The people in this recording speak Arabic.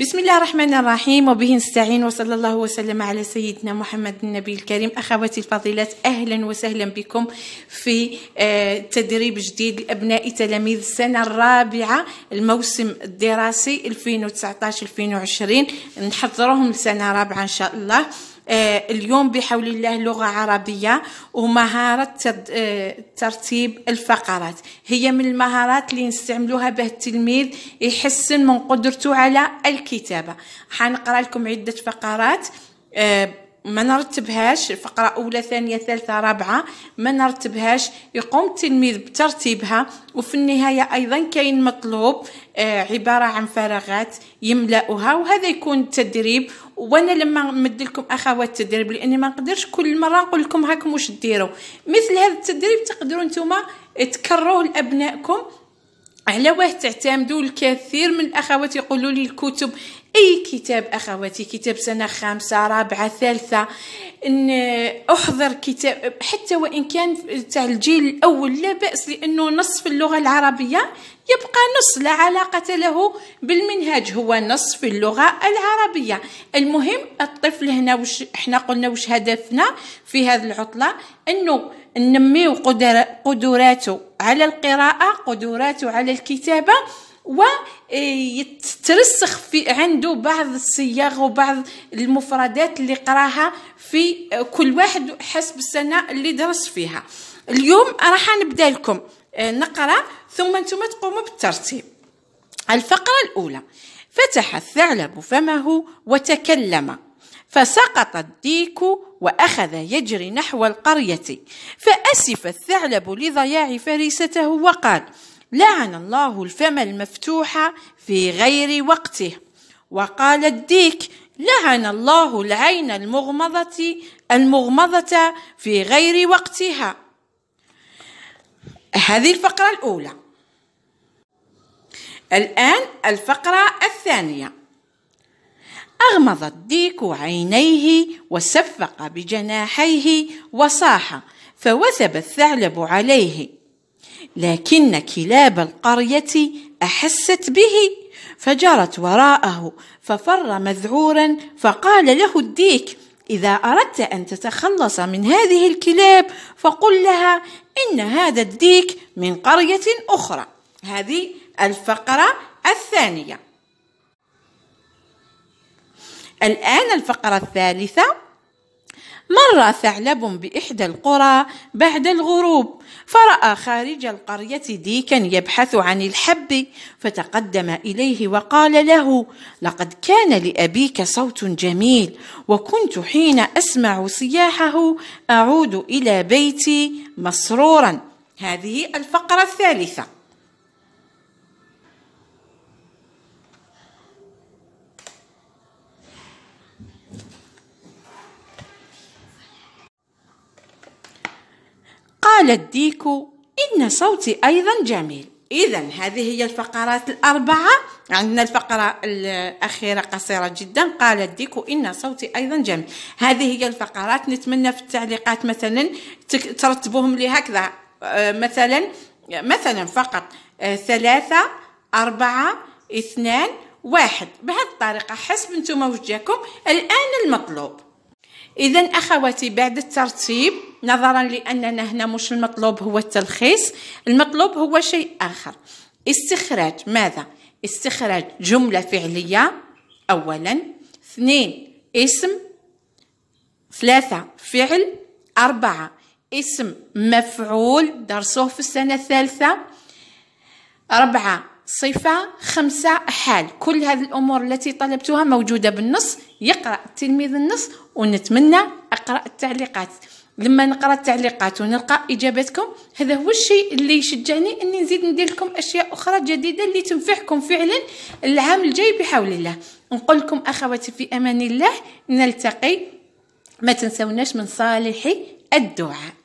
بسم الله الرحمن الرحيم وبه نستعين وصلى الله وسلم على سيدنا محمد النبي الكريم اخواتي الفضيلات اهلا وسهلا بكم في آه، تدريب جديد لابناء تلاميذ السنه الرابعه الموسم الدراسي 2019 2020 نحضروهم لسنه رابعه ان شاء الله آه، اليوم بحول الله لغة عربية ومهارة آه، ترتيب الفقرات هي من المهارات اللي نستعملوها به التلميذ يحسن من قدرته على الكتابة حنقرأ لكم عدة فقرات آه، ما نرتبهاش فقرة أولى ثانية ثالثة رابعة ما نرتبهاش يقوم التلميذ بترتيبها وفي النهاية أيضا كاين مطلوب آه، عبارة عن فراغات يملأها وهذا يكون التدريب وانا لما نمد لكم اخوات التدريب لاني ما نقدرش كل مره نقول لكم هاكم واش ديروا مثل هذا التدريب تقدروا نتوما تكرروه لابنائكم على واه تعتمدوا الكثير من الاخوات يقولوا لي الكتب أي كتاب أخواتي كتاب سنة خامسة رابعة ثالثة إن أحضر كتاب حتى وإن كان تاع الجيل الأول لا بأس لأنه نص في اللغة العربية يبقى نص لا علاقة له بالمنهاج هو نص في اللغة العربية المهم الطفل هنا وش احنا قلنا وش هدفنا في هذه العطلة أنه ننمي قدراته على القراءة قدراته على الكتابة ويترسخ إيه، في عنده بعض الصياغ وبعض المفردات اللي قراها في كل واحد حسب السنة اللي درس فيها اليوم راح نبدا لكم إيه، نقرا ثم انتم تقوموا بالترتيب الفقرة الأولى فتح الثعلب فمه وتكلم فسقط الديك وأخذ يجري نحو القرية فأسف الثعلب لضياع فريسته وقال لعن الله الفم المفتوح في غير وقته وقال الديك لعن الله العين المغمضة المغمضة في غير وقتها هذه الفقرة الأولى الآن الفقرة الثانية أغمض الديك عينيه وسفق بجناحيه وصاح فوثب الثعلب عليه لكن كلاب القرية أحست به فجرت وراءه ففر مذعورا فقال له الديك إذا أردت أن تتخلص من هذه الكلاب فقل لها إن هذا الديك من قرية أخرى هذه الفقرة الثانية الآن الفقرة الثالثة مر ثعلب بإحدى القرى بعد الغروب فرأى خارج القرية ديكا يبحث عن الحب فتقدم إليه وقال له لقد كان لأبيك صوت جميل وكنت حين أسمع صياحه أعود إلى بيتي مسرورا هذه الفقرة الثالثة قال الديك إن صوتي أيضا جميل إذا هذه هي الفقرات الأربعة عندنا الفقرة الأخيرة قصيرة جدا قال الديك إن صوتي أيضا جميل هذه هي الفقرات نتمنى في التعليقات مثلا ترتبوهم لي هكذا آه، مثلا مثلا فقط آه، ثلاثة أربعة اثنان واحد بهذه الطريقة حسب أنتم وجهكم الآن المطلوب اذا اخواتي بعد الترتيب نظرا لاننا هنا مش المطلوب هو التلخيص المطلوب هو شيء اخر استخراج ماذا استخراج جمله فعليه اولا اثنين اسم ثلاثه فعل اربعه اسم مفعول درسوه في السنه الثالثه أربعة صفة خمسة حال كل هذه الأمور التي طلبتها موجودة بالنص يقرأ التلميذ النص ونتمنى أقرأ التعليقات لما نقرا التعليقات ونلقى اجاباتكم هذا هو الشيء اللي يشجعني اني نزيد ندير لكم اشياء اخرى جديده اللي تنفعكم فعلا العام الجاي بحول الله نقول لكم اخواتي في امان الله نلتقي ما تنسوناش من صالح الدعاء